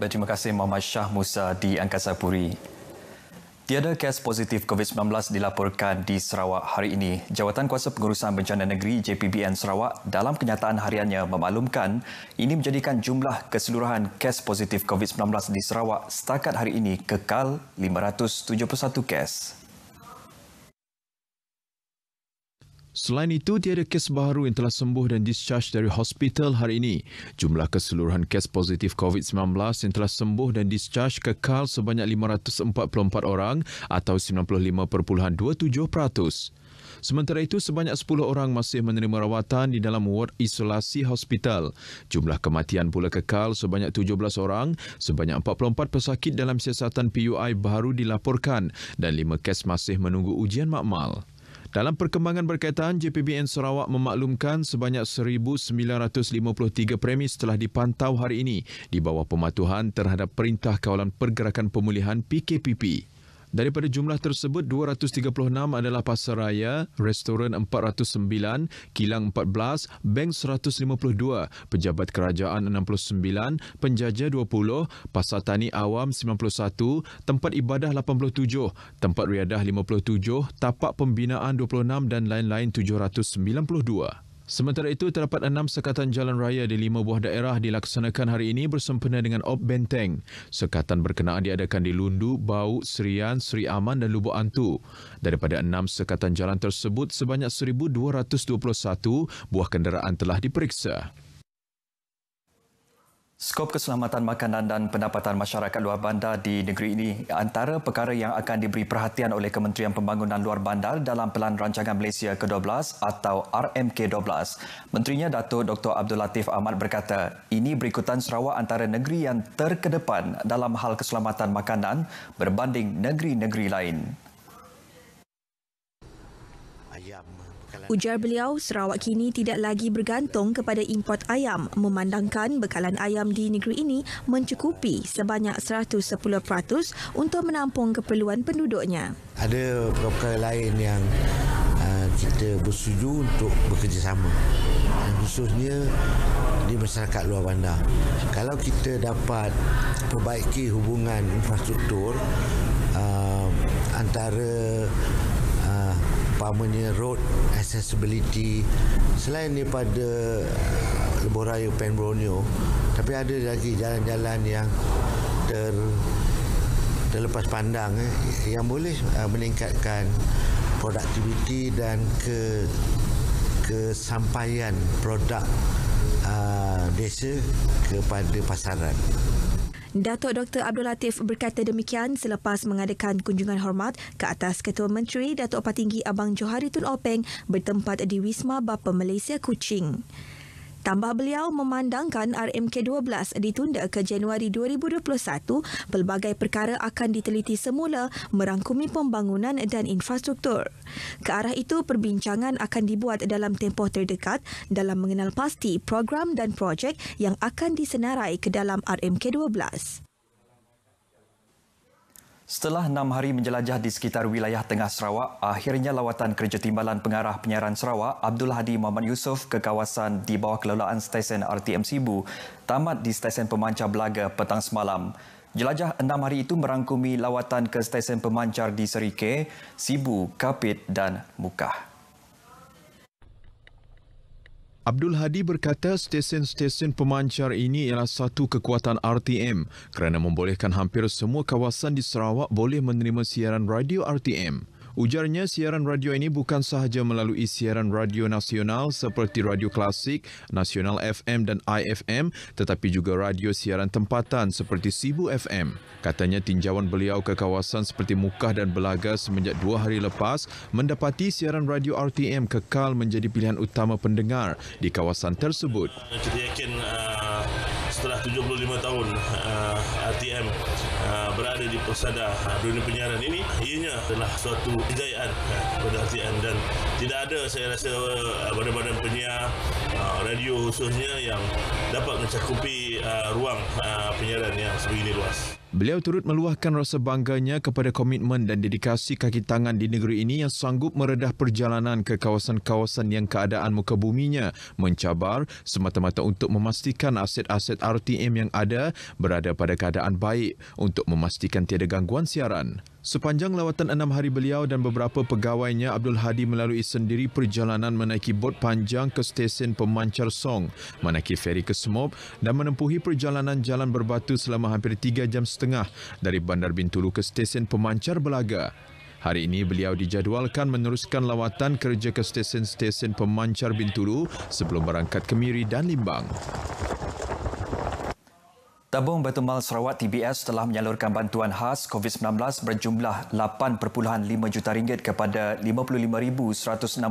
dan terima kasih Muhammad Shah Musa di Angkasa Puri. Tiada kes positif COVID-19 dilaporkan di Sarawak hari ini. Jawatan Kuasa Pengurusan Bencana Negeri JPBN Sarawak dalam kenyataan hariannya memaklumkan ini menjadikan jumlah keseluruhan kes positif COVID-19 di Sarawak setakat hari ini kekal 571 kes. Selain itu, tiada kes baru yang telah sembuh dan discharge dari hospital hari ini. Jumlah keseluruhan kes positif COVID-19 yang telah sembuh dan discharge kekal sebanyak 544 orang atau 95.27%. Sementara itu, sebanyak 10 orang masih menerima rawatan di dalam ward isolasi hospital. Jumlah kematian pula kekal sebanyak 17 orang, sebanyak 44 pesakit dalam siasatan PUI baru dilaporkan dan 5 kes masih menunggu ujian makmal. Dalam perkembangan berkaitan, JPBN Sarawak memaklumkan sebanyak 1,953 premis telah dipantau hari ini di bawah pematuhan terhadap Perintah Kawalan Pergerakan Pemulihan PKPP. Daripada jumlah tersebut, 236 adalah pasaraya, restoran 409, kilang 14, bank 152, pejabat kerajaan 69, penjaja 20, pasar tani awam 91, tempat ibadah 87, tempat riadah 57, tapak pembinaan 26 dan lain-lain 792. Sementara itu, terdapat enam sekatan jalan raya di lima buah daerah dilaksanakan hari ini bersempena dengan Op Benteng. Sekatan berkenaan diadakan di Lundu, Bau, Serian, Seri Aman dan Lubuk Antu. Daripada enam sekatan jalan tersebut, sebanyak 1,221 buah kenderaan telah diperiksa. Skop keselamatan makanan dan pendapatan masyarakat luar bandar di negeri ini antara perkara yang akan diberi perhatian oleh Kementerian Pembangunan Luar Bandar dalam Pelan Rancangan Malaysia ke-12 atau RMK-12. Menterinya Datuk Dr. Abdul Latif Ahmad berkata, ini berikutan Sarawak antara negeri yang terkedepan dalam hal keselamatan makanan berbanding negeri-negeri lain ayam. Ujar beliau, Sarawak kini tidak lagi bergantung kepada import ayam memandangkan bekalan ayam di negeri ini mencukupi sebanyak 110% untuk menampung keperluan penduduknya. Ada perkara lain yang uh, kita bersetuju untuk bekerjasama. Khususnya di masyarakat luar bandar. Kalau kita dapat perbaiki hubungan infrastruktur uh, antara Pamannya road accessibility selain daripada uh, lebuh raya penbronio, tapi ada lagi jalan-jalan yang ter terlepas pandang eh, yang boleh uh, meningkatkan produktiviti dan ke kesampaian produk uh, desa kepada pasaran. Datuk Dr. Abdul Latif berkata demikian selepas mengadakan kunjungan hormat ke atas Ketua Menteri Datuk Patinggi Abang Johari Tun Openg bertempat di Wisma Bapa Malaysia, Kuching. Tambah beliau memandangkan RMK12 ditunda ke Januari 2021, pelbagai perkara akan diteliti semula merangkumi pembangunan dan infrastruktur. Ke arah itu, perbincangan akan dibuat dalam tempoh terdekat dalam mengenal pasti program dan projek yang akan disenarai ke dalam RMK12. Setelah enam hari menjelajah di sekitar wilayah Tengah Sarawak, akhirnya lawatan kerja timbalan pengarah penyiaran Sarawak, Abdul Hadi Muhammad Yusof ke kawasan di bawah kelolaan stesen RTM Sibu, tamat di stesen pemancar Belaga petang semalam. Jelajah enam hari itu merangkumi lawatan ke stesen pemancar di Serike, Sibu, Kapit dan Mukah. Abdul Hadi berkata stesen-stesen pemancar ini ialah satu kekuatan RTM kerana membolehkan hampir semua kawasan di Sarawak boleh menerima siaran radio RTM. Ujarnya siaran radio ini bukan sahaja melalui siaran radio nasional seperti Radio Klasik, Nasional FM dan IFM tetapi juga radio siaran tempatan seperti Sibu FM. Katanya tinjauan beliau ke kawasan seperti Mukah dan Belaga semenjak dua hari lepas mendapati siaran radio RTM kekal menjadi pilihan utama pendengar di kawasan tersebut. Jadi yakin uh setelah 75 tahun uh, RTM uh, berada di persada uh, dunia penyiaran ini ianya adalah suatu kejayaan uh, pada RTM dan tidak ada saya rasa uh, badan-badan penyiar uh, radio khususnya yang dapat mencakupi uh, ruang uh, penyiaran yang sebegini luas Beliau turut meluahkan rasa bangganya kepada komitmen dan dedikasi kaki tangan di negeri ini yang sanggup meredah perjalanan ke kawasan-kawasan yang keadaan muka buminya mencabar semata-mata untuk memastikan aset-aset RTM yang ada berada pada keadaan baik untuk memastikan tiada gangguan siaran. Sepanjang lawatan enam hari beliau dan beberapa pegawainya, Abdul Hadi melalui sendiri perjalanan menaiki bot panjang ke stesen Pemancar Song, menaiki feri ke Semop dan menempuhi perjalanan jalan berbatu selama hampir tiga jam setengah dari Bandar Bintulu ke stesen Pemancar Belaga. Hari ini beliau dijadualkan meneruskan lawatan kerja ke stesen-stesen Pemancar Bintulu sebelum berangkat ke Miri dan Limbang. Tabung Batu Mal Sarawak TBS telah menyalurkan bantuan khas COVID-19 berjumlah 8.5 juta ringgit kepada 55,168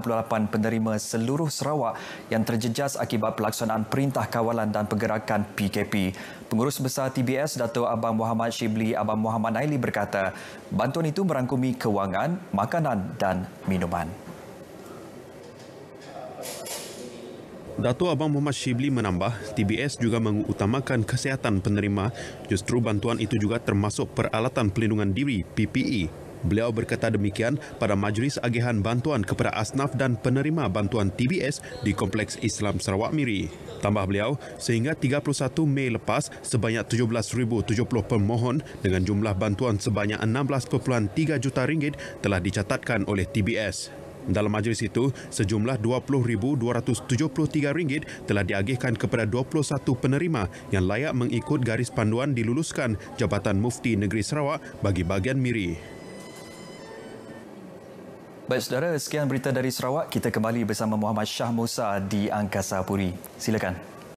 penerima seluruh Sarawak yang terjejas akibat pelaksanaan perintah kawalan dan pergerakan PKP. Pengurus Besar TBS Datuk Abang Muhammad Shibli Abang Muhammad Naili berkata, bantuan itu merangkumi kewangan, makanan dan minuman. Dato' Abang Muhammad Shibli menambah, TBS juga mengutamakan kesihatan penerima. Justru bantuan itu juga termasuk peralatan pelindungan diri, PPE. Beliau berkata demikian pada majlis agihan bantuan kepada asnaf dan penerima bantuan TBS di Kompleks Islam Sarawak Miri. Tambah beliau, sehingga 31 Mei lepas, sebanyak 17,070 pemohon dengan jumlah bantuan sebanyak 16.3 juta ringgit telah dicatatkan oleh TBS. Dalam majlis itu, sejumlah RM20,273 telah diagihkan kepada 21 penerima yang layak mengikut garis panduan diluluskan Jabatan Mufti Negeri Sarawak bagi bahagian Miri. Baik saudara, sekian berita dari Sarawak. Kita kembali bersama Muhammad Syah Musa di Angkasa Puri. Silakan.